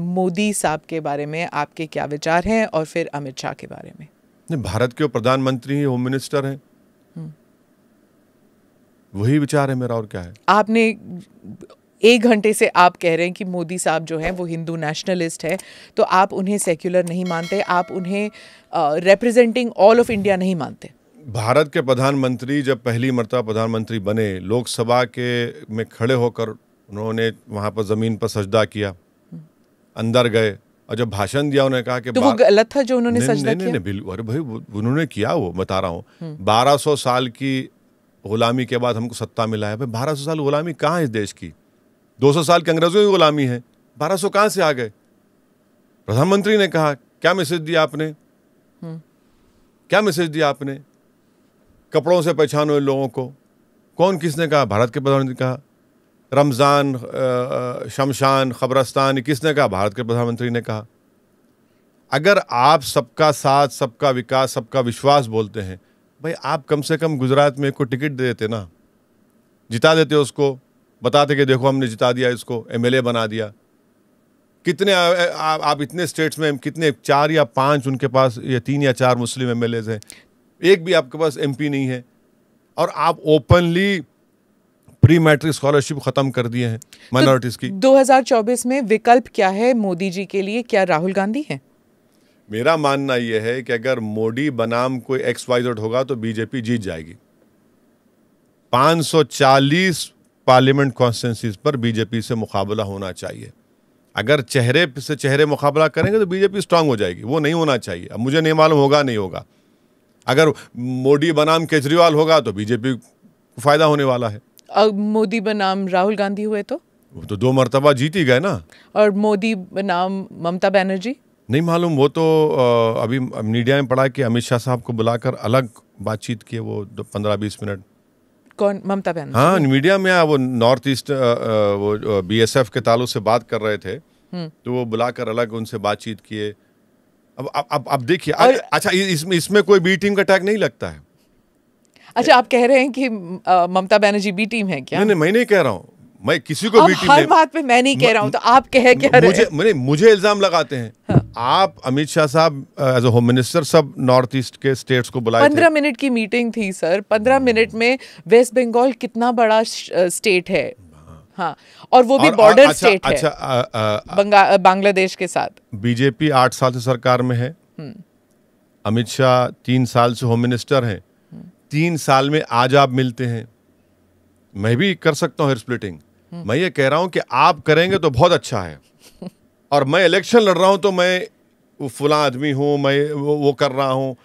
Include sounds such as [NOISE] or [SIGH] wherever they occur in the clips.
मोदी साहब के बारे में आपके क्या विचार हैं और फिर अमित शाह के बारे में नहीं भारत के प्रधानमंत्री ही होम मिनिस्टर हैं हम्म। वही विचार है मेरा और क्या है आपने एक घंटे से आप कह रहे हैं कि मोदी साहब जो हैं वो हिंदू नेशनलिस्ट है तो आप उन्हें सेक्युलर नहीं मानते आप उन्हें रिप्रेजेंटिंग ऑल ऑफ इंडिया नहीं मानते भारत के प्रधानमंत्री जब पहली मरतबा प्रधानमंत्री बने लोकसभा के में खड़े होकर उन्होंने वहाँ पर ज़मीन पर सजदा किया अंदर गए और जब भाषण दिया उन्होंने कहा कि तो वो गलत था जो उन्होंने नहीं, नहीं, नहीं, नहीं, नहीं अरे भाई उन्होंने किया वो बता रहा हूँ हम्म। बारह सौ साल की गुलामी के बाद हमको सत्ता मिला है भाई बारह सौ साल गुलामी कहाँ है इस देश की दो सौ साल के अंग्रेजों की गुलामी है बारह सौ कहाँ से आ गए प्रधानमंत्री ने कहा क्या मैसेज दिया आपने हम्म। क्या मैसेज दिया आपने कपड़ों से पहचानो इन लोगों को कौन किसने कहा भारत के प्रधानमंत्री ने कहा रमज़ान शमशान खबरस्तान किसने कहा भारत के प्रधानमंत्री ने कहा अगर आप सबका साथ सबका विकास सबका विश्वास बोलते हैं भाई आप कम से कम गुजरात में को टिकट दे देते ना जिता देते उसको बताते कि देखो हमने जिता दिया इसको एमएलए बना दिया कितने आ, आ, आप इतने स्टेट्स में कितने चार या पांच उनके पास या तीन या चार मुस्लिम एम हैं एक भी आपके पास एमपी नहीं है और आप ओपनली प्री मैट्रिक स्कॉलरशिप खत्म कर दिए हैं माइनॉरिटीज तो की 2024 में विकल्प क्या है मोदी जी के लिए क्या राहुल गांधी है मेरा मानना यह है कि अगर मोदी बनाम कोई एक्स वाई जेड होगा तो बीजेपी जीत जाएगी 540 पार्लियामेंट कॉन्स्टेंसीज पर बीजेपी से मुकाबला होना चाहिए अगर चेहरे से चेहरे मुकाबला करेंगे तो बीजेपी स्ट्रांग हो जाएगी वो नहीं होना चाहिए अब मुझे नहीं मालूम होगा नहीं होगा अगर मोदी बनाम केजरीवाल होगा तो बीजेपी को फ़ायदा होने वाला है मोदी बनाम राहुल गांधी हुए तो वो तो दो मरतबा जीत ही गए ना और मोदी बनाम ममता बनर्जी नहीं मालूम वो तो अभी मीडिया में पढ़ा कि अमित शाह साहब को बुलाकर अलग बातचीत किए वो पंद्रह बीस मिनट कौन ममता बनर्जी हाँ मीडिया में वो नॉर्थ ईस्ट वो बीएसएफ के तालु से बात कर रहे थे हम्म। तो वो बुलाकर अलग उनसे बातचीत किए अब अब अब देखिए अच्छा इसमें इसमें कोई बी टीम का टैग नहीं लगता है अच्छा आप कह रहे हैं कि ममता बनर्जी बी टीम है क्या नहीं, मैं नहीं कह रहा हूँ मैं किसी को भी हर बात पे मैं नहीं कह रहा हूँ तो आप कह क्या मुझे मैंने मुझे इल्जाम लगाते हैं हाँ। आप अमित शाह साहब एज होम मिनिस्टर सब नॉर्थ ईस्ट के स्टेट्स को बुलाए पंद्रह मिनट की मीटिंग थी सर पंद्रह मिनट में वेस्ट बंगाल कितना बड़ा स्टेट है हाँ।, हाँ और वो भी बॉर्डर अच्छा, स्टेट अच्छा, है बांग्लादेश के साथ बीजेपी आठ साल से सरकार में है हम्म। अमित शाह तीन साल से होम मिनिस्टर हैं तीन साल में आज आप मिलते हैं मैं भी कर सकता हूं हेयर स्प्लिटिंग मैं ये कह रहा हूं कि आप करेंगे तो बहुत अच्छा है और मैं इलेक्शन लड़ रहा हूं तो मैं वो फुला आदमी हूं मैं वो, वो कर रहा हूँ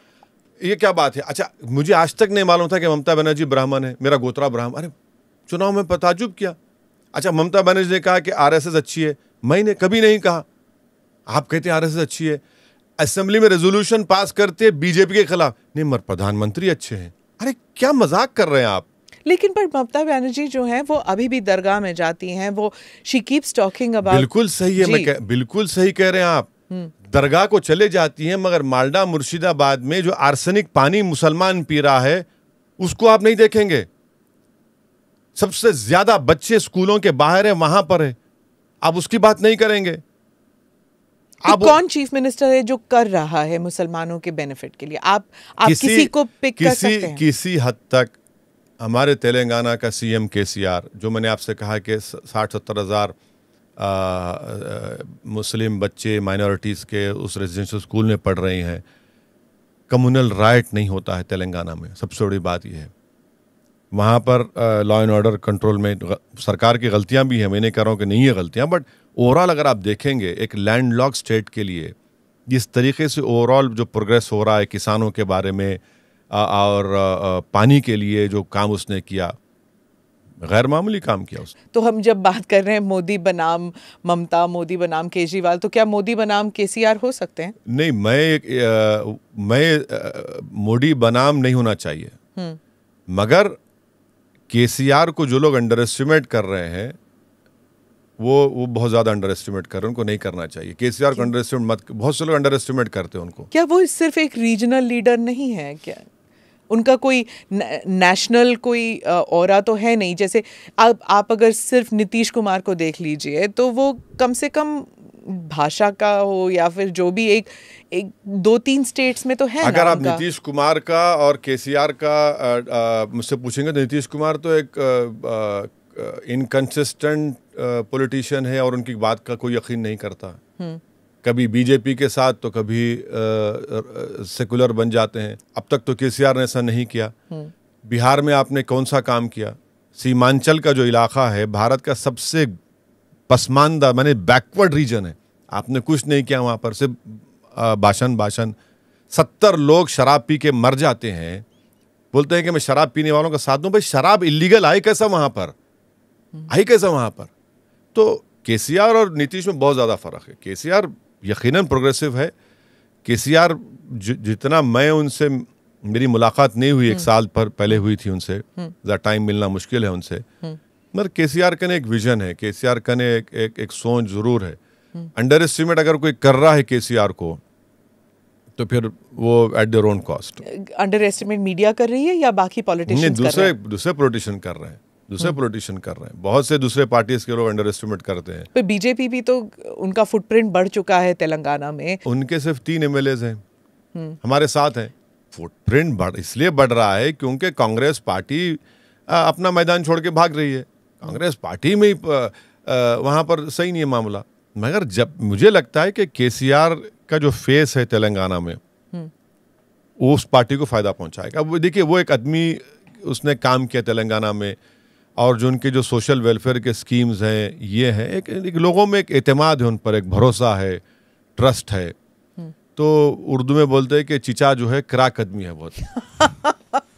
ये क्या बात है अच्छा मुझे आज तक नहीं मालूम था कि ममता बनर्जी ब्राह्मण है मेरा गोत्रा ब्राह्मण अरे चुनाव में पताजुब किया अच्छा ममता बनर्जी ने कहा कि आरएसएस अच्छी है मैंने कभी नहीं कहा आप कहते हैं आरएसएस अच्छी है असेंबली में रेजोल्यूशन पास करते बीजेपी के खिलाफ नहीं मर प्रधानमंत्री अच्छे हैं अरे क्या मजाक कर रहे हैं आप लेकिन पर ममता बनर्जी जो है वो अभी भी दरगाह में जाती हैं वो शी कीप्स टॉकिंग अबाउट बिल्कुल सही है मैं कह, बिल्कुल सही कह रहे हैं आप हम्म। दरगाह को चले जाती हैं मगर मालडा मुर्शिदाबाद में जो आर्सेनिक पानी मुसलमान पी रहा है उसको आप नहीं देखेंगे सबसे ज्यादा बच्चे स्कूलों के बाहर है वहां पर है आप उसकी बात नहीं करेंगे आप तो कौन चीफ मिनिस्टर है जो कर रहा है मुसलमानों के बेनिफिट के लिए आप आप किसी, किसी को पिक किसी, कर सकते हैं किसी हद तक हमारे तेलंगाना का सीएम केसीआर जो मैंने आपसे कहा कि साठ सत्तर हज़ार मुस्लिम बच्चे माइनॉरिटीज़ के उस रेजिडेंशियल स्कूल में पढ़ रहे हैं कम्युनल राइट नहीं होता है तेलंगाना में सबसे बड़ी बात यह है वहाँ पर लॉ एंड ऑर्डर कंट्रोल में सरकार की गलतियाँ भी हैं मैंने कह रहा हूँ कि नहीं है गलतियाँ बट ओवरऑल अगर आप देखेंगे एक लैंड लॉक स्टेट के लिए जिस तरीके से ओवरऑल जो प्रोग्रेस हो रहा है किसानों के बारे में और पानी के लिए जो काम उसने किया गैर मामूली काम किया उसने तो हम जब बात कर रहे हैं मोदी बनाम ममता मोदी बनाम केजरीवाल तो क्या मोदी बनाम केसीआर हो सकते हैं नहीं मैं आ, मैं मोदी बनाम नहीं होना चाहिए हम्म। मगर केसीआर को जो लोग अंडर एस्टिमेट कर रहे हैं वो वो बहुत ज़्यादा अंडर एस्टिमेट कर रहे हैं उनको नहीं करना चाहिए के सी आर को अंडर एस्टिमेट मत बहुत से लोग अंडर एस्टिमेट करते हैं उनको क्या वो सिर्फ एक रीजनल लीडर नहीं है क्या उनका कोई नेशनल कोई और तो है नहीं जैसे आप आप अगर सिर्फ नीतीश कुमार को देख लीजिए तो वो कम से कम भाषा का हो या फिर जो भी एक एक दो तीन स्टेट्स में तो है अगर आप नीतीश कुमार का और केसीआर का मुझसे पूछेंगे तो नीतीश कुमार तो एक इनकन्सिस्टेंट पॉलिटिशियन है और उनकी बात का कोई यकीन नहीं करता हम्म। कभी बीजेपी के साथ तो कभी सेकुलर बन जाते हैं अब तक तो केसीआर ने ऐसा नहीं किया हम्म। बिहार में आपने कौन सा काम किया सीमांचल का जो इलाका है भारत का सबसे पसमानदा मैंने बैकवर्ड रीजन है आपने कुछ नहीं किया वहाँ पर सिर्फ भाषण भाषण सत्तर लोग शराब पी के मर जाते हैं बोलते हैं कि मैं शराब पीने वालों का साथ दूँ भाई शराब इलीगल आई कैसा वहाँ पर हम्म। आई कैसा वहाँ पर तो के और नीतीश में बहुत ज़्यादा फ़र्क है के यकीनन प्रोग्रेसिव है के जितना मैं उनसे मेरी मुलाकात नहीं हुई एक हम्म। साल पर पहले हुई थी उनसे हम्म। ज़्यादा टाइम मिलना मुश्किल है उनसे मतलब के सी आर कने एक विजन है के सी आर कने एक, एक, एक सोच ज़रूर है अंडर एस्टिमेट अगर कोई कर रहा है के सी आर को तो फिर वो at their own cost underestimate media कर रही है या बाकी पॉलिटिक्स दूसरे दूसरे पॉलिटिशियन कर रहे हैं दूसरे पॉलिटिशियन हम्म। कर रहे हैं बहुत से दूसरे पार्टीज के लोग अंडर एस्टिमेट करते हैं पर बीजेपी भी तो उनका फुटप्रिंट बढ़ चुका है तेलंगाना में उनके सिर्फ तीन एम हैं हम्म। हमारे साथ हैं फुटप्रिंट बढ़ इसलिए बढ़ रहा है क्योंकि कांग्रेस पार्टी अपना मैदान छोड़ के भाग रही है कांग्रेस पार्टी में वहाँ पर सही नहीं है मामला मगर जब मुझे लगता है कि के का जो फेस है तेलंगाना में हम्म। उस पार्टी को फ़ायदा पहुंचाएगा अब देखिए वो एक आदमी उसने काम किया तेलंगाना में और जो उनके जो सोशल वेलफेयर के स्कीम्स हैं ये हैं एक, एक लोगों में एक अतमाद है उन पर एक भरोसा है ट्रस्ट है हम्म। तो उर्दू में बोलते हैं कि चिचा जो है क्राक आदमी है बहुत [LAUGHS]